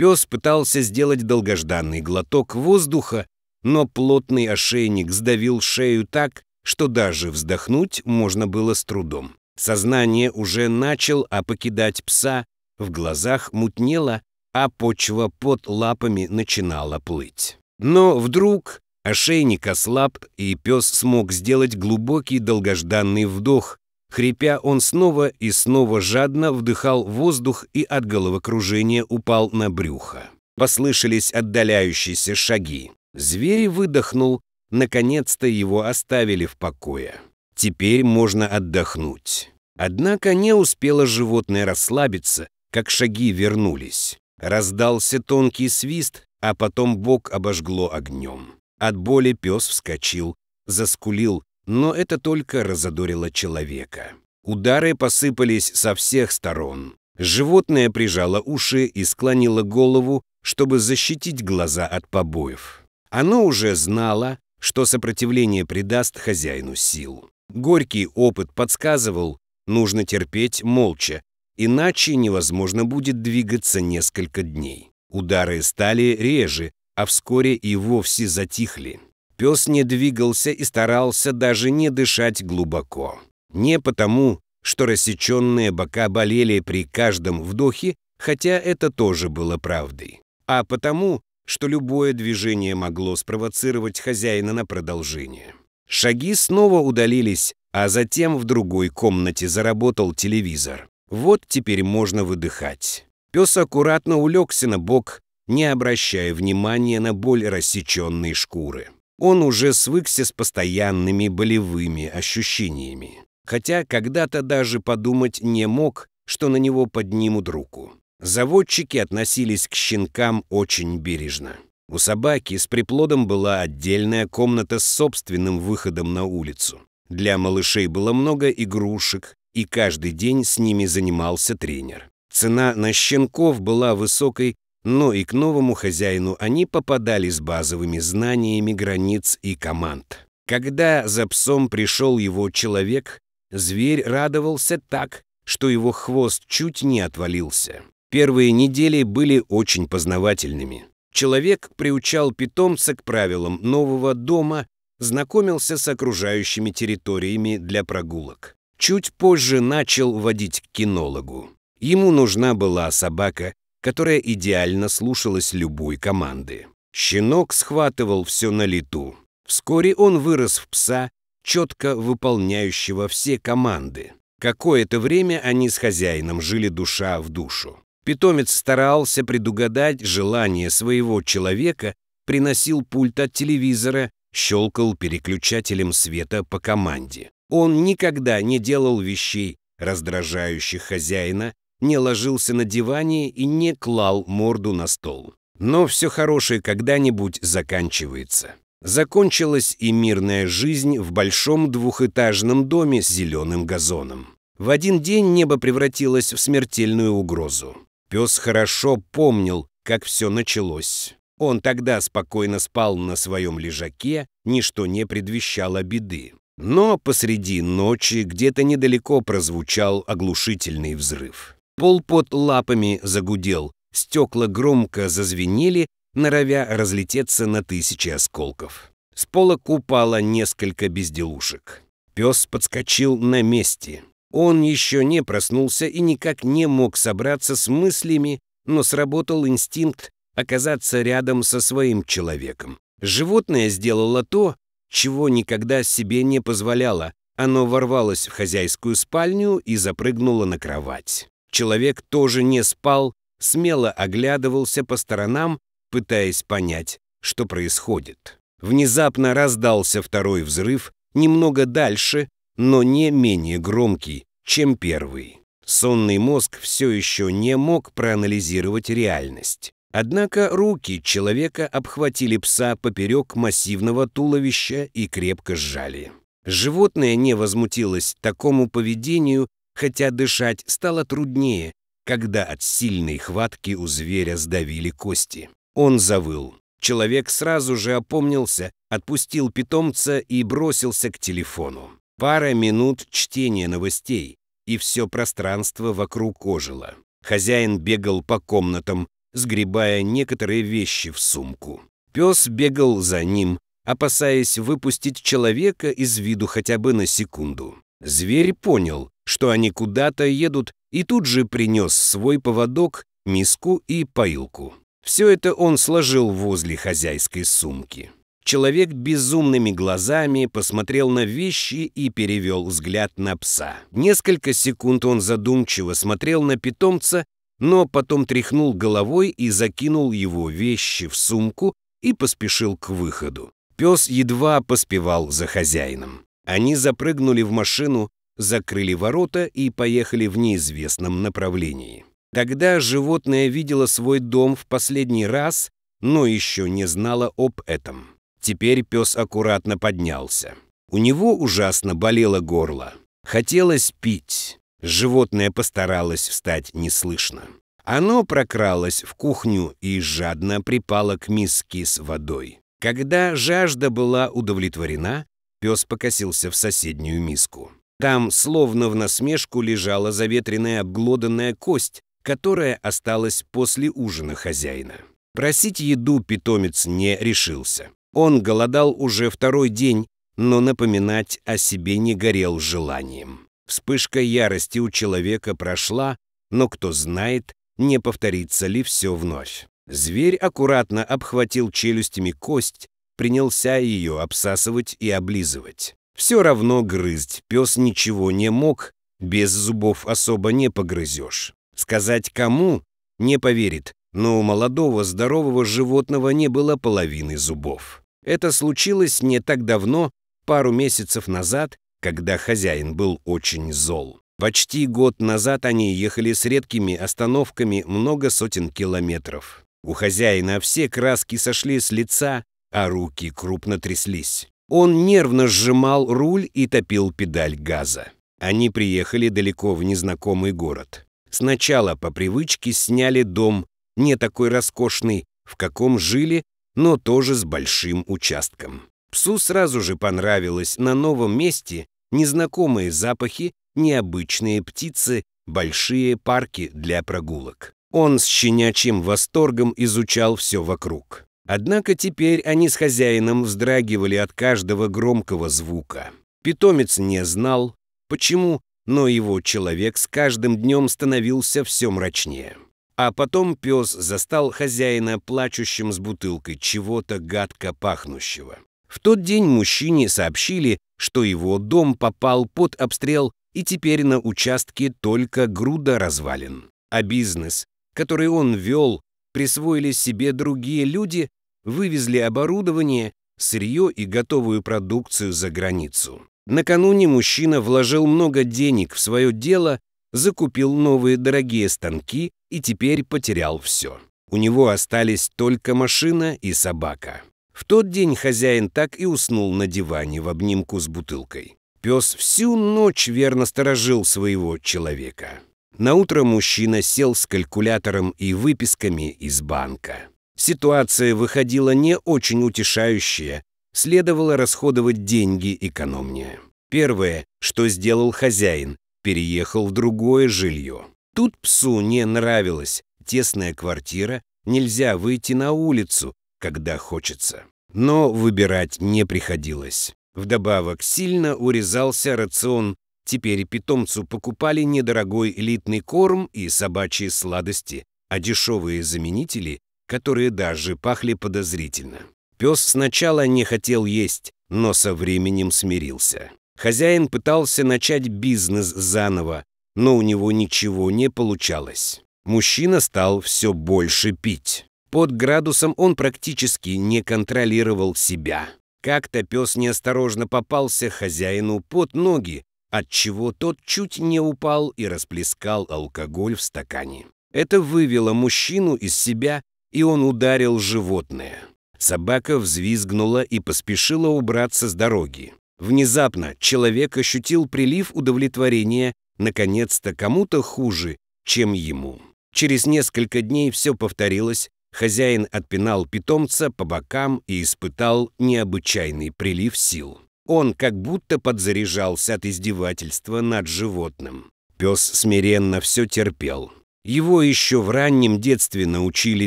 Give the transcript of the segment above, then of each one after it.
Пес пытался сделать долгожданный глоток воздуха, но плотный ошейник сдавил шею так, что даже вздохнуть можно было с трудом. Сознание уже начал покидать пса, в глазах мутнело, а почва под лапами начинала плыть. Но вдруг ошейник ослаб, и пес смог сделать глубокий долгожданный вдох, Хрипя, он снова и снова жадно вдыхал воздух и от головокружения упал на брюхо. Послышались отдаляющиеся шаги. Зверь выдохнул, наконец-то его оставили в покое. Теперь можно отдохнуть. Однако не успело животное расслабиться, как шаги вернулись. Раздался тонкий свист, а потом бок обожгло огнем. От боли пес вскочил, заскулил, но это только разодорило человека. Удары посыпались со всех сторон. Животное прижало уши и склонило голову, чтобы защитить глаза от побоев. Оно уже знало, что сопротивление придаст хозяину сил. Горький опыт подсказывал, нужно терпеть молча, иначе невозможно будет двигаться несколько дней. Удары стали реже, а вскоре и вовсе затихли. Пес не двигался и старался даже не дышать глубоко. Не потому, что рассеченные бока болели при каждом вдохе, хотя это тоже было правдой, а потому, что любое движение могло спровоцировать хозяина на продолжение. Шаги снова удалились, а затем в другой комнате заработал телевизор. Вот теперь можно выдыхать. Пес аккуратно улегся на бок, не обращая внимания на боль рассеченной шкуры. Он уже свыкся с постоянными болевыми ощущениями. Хотя когда-то даже подумать не мог, что на него поднимут руку. Заводчики относились к щенкам очень бережно. У собаки с приплодом была отдельная комната с собственным выходом на улицу. Для малышей было много игрушек, и каждый день с ними занимался тренер. Цена на щенков была высокой но и к новому хозяину они попадали с базовыми знаниями границ и команд. Когда за псом пришел его человек, зверь радовался так, что его хвост чуть не отвалился. Первые недели были очень познавательными. Человек приучал питомца к правилам нового дома, знакомился с окружающими территориями для прогулок. Чуть позже начал водить к кинологу. Ему нужна была собака, которая идеально слушалась любой команды. Щенок схватывал все на лету. Вскоре он вырос в пса, четко выполняющего все команды. Какое-то время они с хозяином жили душа в душу. Питомец старался предугадать желание своего человека, приносил пульт от телевизора, щелкал переключателем света по команде. Он никогда не делал вещей, раздражающих хозяина, не ложился на диване и не клал морду на стол. Но все хорошее когда-нибудь заканчивается. Закончилась и мирная жизнь в большом двухэтажном доме с зеленым газоном. В один день небо превратилось в смертельную угрозу. Пес хорошо помнил, как все началось. Он тогда спокойно спал на своем лежаке, ничто не предвещало беды. Но посреди ночи где-то недалеко прозвучал оглушительный взрыв. Пол под лапами загудел, стекла громко зазвенели, норовя разлететься на тысячи осколков. С полок упало несколько безделушек. Пес подскочил на месте. Он еще не проснулся и никак не мог собраться с мыслями, но сработал инстинкт оказаться рядом со своим человеком. Животное сделало то, чего никогда себе не позволяло. Оно ворвалось в хозяйскую спальню и запрыгнуло на кровать. Человек тоже не спал, смело оглядывался по сторонам, пытаясь понять, что происходит. Внезапно раздался второй взрыв, немного дальше, но не менее громкий, чем первый. Сонный мозг все еще не мог проанализировать реальность. Однако руки человека обхватили пса поперек массивного туловища и крепко сжали. Животное не возмутилось такому поведению хотя дышать стало труднее, когда от сильной хватки у зверя сдавили кости. Он завыл. Человек сразу же опомнился, отпустил питомца и бросился к телефону. Пара минут чтения новостей, и все пространство вокруг ожило. Хозяин бегал по комнатам, сгребая некоторые вещи в сумку. Пес бегал за ним, опасаясь выпустить человека из виду хотя бы на секунду. Зверь понял, что они куда-то едут, и тут же принес свой поводок, миску и поилку. Все это он сложил возле хозяйской сумки. Человек безумными глазами посмотрел на вещи и перевел взгляд на пса. Несколько секунд он задумчиво смотрел на питомца, но потом тряхнул головой и закинул его вещи в сумку и поспешил к выходу. Пес едва поспевал за хозяином. Они запрыгнули в машину, закрыли ворота и поехали в неизвестном направлении. Тогда животное видело свой дом в последний раз, но еще не знало об этом. Теперь пес аккуратно поднялся. У него ужасно болело горло. Хотелось пить. Животное постаралось встать неслышно. Оно прокралось в кухню и жадно припало к миске с водой. Когда жажда была удовлетворена, Пес покосился в соседнюю миску. Там, словно в насмешку, лежала заветренная обглоданная кость, которая осталась после ужина хозяина. Просить еду питомец не решился. Он голодал уже второй день, но напоминать о себе не горел желанием. Вспышка ярости у человека прошла, но кто знает, не повторится ли все вновь. Зверь аккуратно обхватил челюстями кость, принялся ее обсасывать и облизывать. Все равно грызть пес ничего не мог, без зубов особо не погрызешь. Сказать кому — не поверит, но у молодого здорового животного не было половины зубов. Это случилось не так давно, пару месяцев назад, когда хозяин был очень зол. Почти год назад они ехали с редкими остановками много сотен километров. У хозяина все краски сошли с лица, а руки крупно тряслись. Он нервно сжимал руль и топил педаль газа. Они приехали далеко в незнакомый город. Сначала по привычке сняли дом, не такой роскошный, в каком жили, но тоже с большим участком. Псу сразу же понравилось на новом месте незнакомые запахи, необычные птицы, большие парки для прогулок. Он с щенячьим восторгом изучал все вокруг. Однако теперь они с хозяином вздрагивали от каждого громкого звука. Питомец не знал, почему, но его человек с каждым днем становился все мрачнее. А потом пес застал хозяина плачущим с бутылкой чего-то гадко пахнущего. В тот день мужчине сообщили, что его дом попал под обстрел и теперь на участке только груда развалин. А бизнес, который он вел, присвоили себе другие люди, вывезли оборудование, сырье и готовую продукцию за границу. Накануне мужчина вложил много денег в свое дело, закупил новые дорогие станки и теперь потерял все. У него остались только машина и собака. В тот день хозяин так и уснул на диване в обнимку с бутылкой. Пес всю ночь верно сторожил своего человека. Наутро мужчина сел с калькулятором и выписками из банка. Ситуация выходила не очень утешающая, следовало расходовать деньги экономнее. Первое, что сделал хозяин, переехал в другое жилье. Тут псу не нравилось, тесная квартира, нельзя выйти на улицу, когда хочется. Но выбирать не приходилось. Вдобавок сильно урезался рацион. Теперь питомцу покупали недорогой элитный корм и собачьи сладости, а дешевые заменители которые даже пахли подозрительно. Пес сначала не хотел есть, но со временем смирился. Хозяин пытался начать бизнес заново, но у него ничего не получалось. Мужчина стал все больше пить. Под градусом он практически не контролировал себя. Как-то пес неосторожно попался хозяину под ноги, отчего тот чуть не упал и расплескал алкоголь в стакане. Это вывело мужчину из себя, и он ударил животное. Собака взвизгнула и поспешила убраться с дороги. Внезапно человек ощутил прилив удовлетворения, наконец-то кому-то хуже, чем ему. Через несколько дней все повторилось, хозяин отпинал питомца по бокам и испытал необычайный прилив сил. Он как будто подзаряжался от издевательства над животным. Пес смиренно все терпел, его еще в раннем детстве научили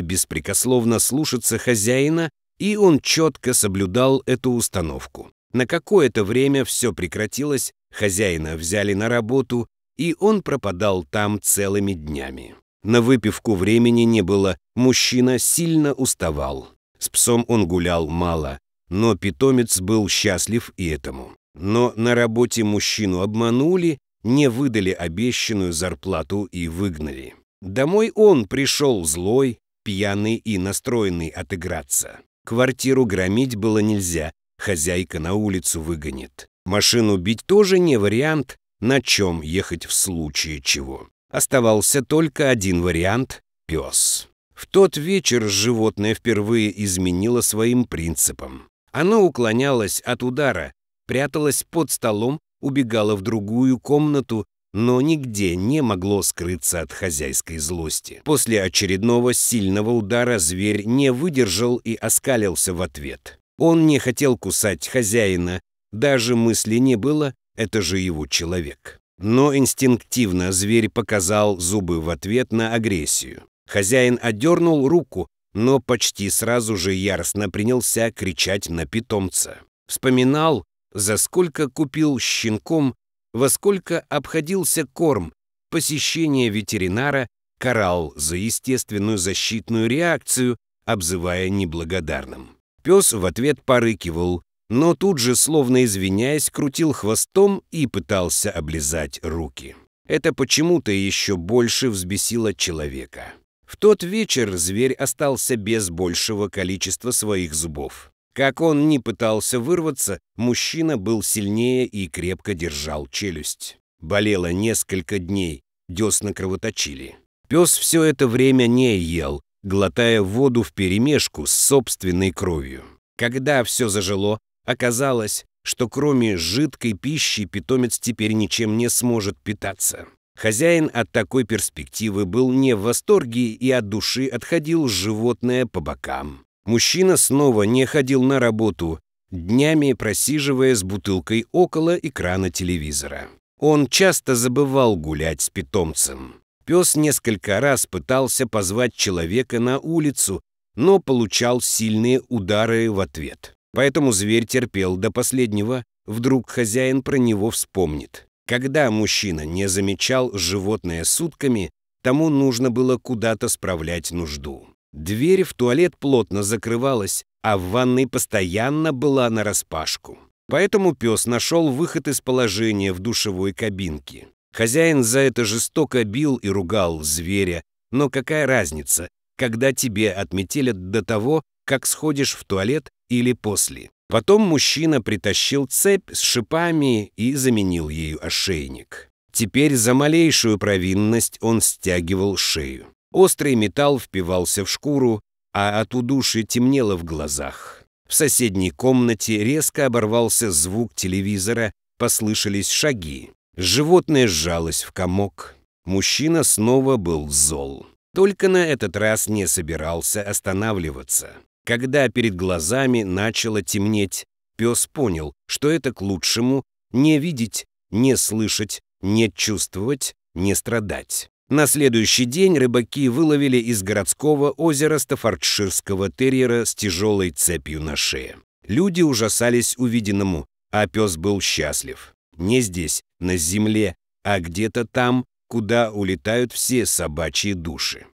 беспрекословно слушаться хозяина, и он четко соблюдал эту установку. На какое-то время все прекратилось, хозяина взяли на работу, и он пропадал там целыми днями. На выпивку времени не было, мужчина сильно уставал. С псом он гулял мало, но питомец был счастлив и этому. Но на работе мужчину обманули, не выдали обещанную зарплату и выгнали. Домой он пришел злой, пьяный и настроенный отыграться. Квартиру громить было нельзя, хозяйка на улицу выгонит. Машину бить тоже не вариант, на чем ехать в случае чего. Оставался только один вариант — пес. В тот вечер животное впервые изменило своим принципам. Оно уклонялось от удара, пряталось под столом, убегало в другую комнату но нигде не могло скрыться от хозяйской злости. После очередного сильного удара зверь не выдержал и оскалился в ответ. Он не хотел кусать хозяина, даже мысли не было, это же его человек. Но инстинктивно зверь показал зубы в ответ на агрессию. Хозяин отдернул руку, но почти сразу же яростно принялся кричать на питомца. Вспоминал, за сколько купил щенком во сколько обходился корм, посещение ветеринара, карал за естественную защитную реакцию, обзывая неблагодарным. Пес в ответ порыкивал, но тут же, словно извиняясь, крутил хвостом и пытался облизать руки. Это почему-то еще больше взбесило человека. В тот вечер зверь остался без большего количества своих зубов. Как он ни пытался вырваться, мужчина был сильнее и крепко держал челюсть. Болело несколько дней, десна кровоточили. Пес все это время не ел, глотая воду вперемешку с собственной кровью. Когда все зажило, оказалось, что кроме жидкой пищи питомец теперь ничем не сможет питаться. Хозяин от такой перспективы был не в восторге и от души отходил животное по бокам. Мужчина снова не ходил на работу, днями просиживая с бутылкой около экрана телевизора. Он часто забывал гулять с питомцем. Пес несколько раз пытался позвать человека на улицу, но получал сильные удары в ответ. Поэтому зверь терпел до последнего, вдруг хозяин про него вспомнит. Когда мужчина не замечал животное сутками, тому нужно было куда-то справлять нужду. Дверь в туалет плотно закрывалась, а в ванной постоянно была нараспашку. Поэтому пес нашел выход из положения в душевой кабинке. Хозяин за это жестоко бил и ругал зверя, но какая разница, когда тебе отметелят до того, как сходишь в туалет или после. Потом мужчина притащил цепь с шипами и заменил ею ошейник. Теперь за малейшую провинность он стягивал шею. Острый металл впивался в шкуру, а от удуши темнело в глазах. В соседней комнате резко оборвался звук телевизора, послышались шаги. Животное сжалось в комок. Мужчина снова был зол. Только на этот раз не собирался останавливаться. Когда перед глазами начало темнеть, пес понял, что это к лучшему не видеть, не слышать, не чувствовать, не страдать. На следующий день рыбаки выловили из городского озера стафардширского терьера с тяжелой цепью на шее. Люди ужасались увиденному, а пес был счастлив. Не здесь, на земле, а где-то там, куда улетают все собачьи души.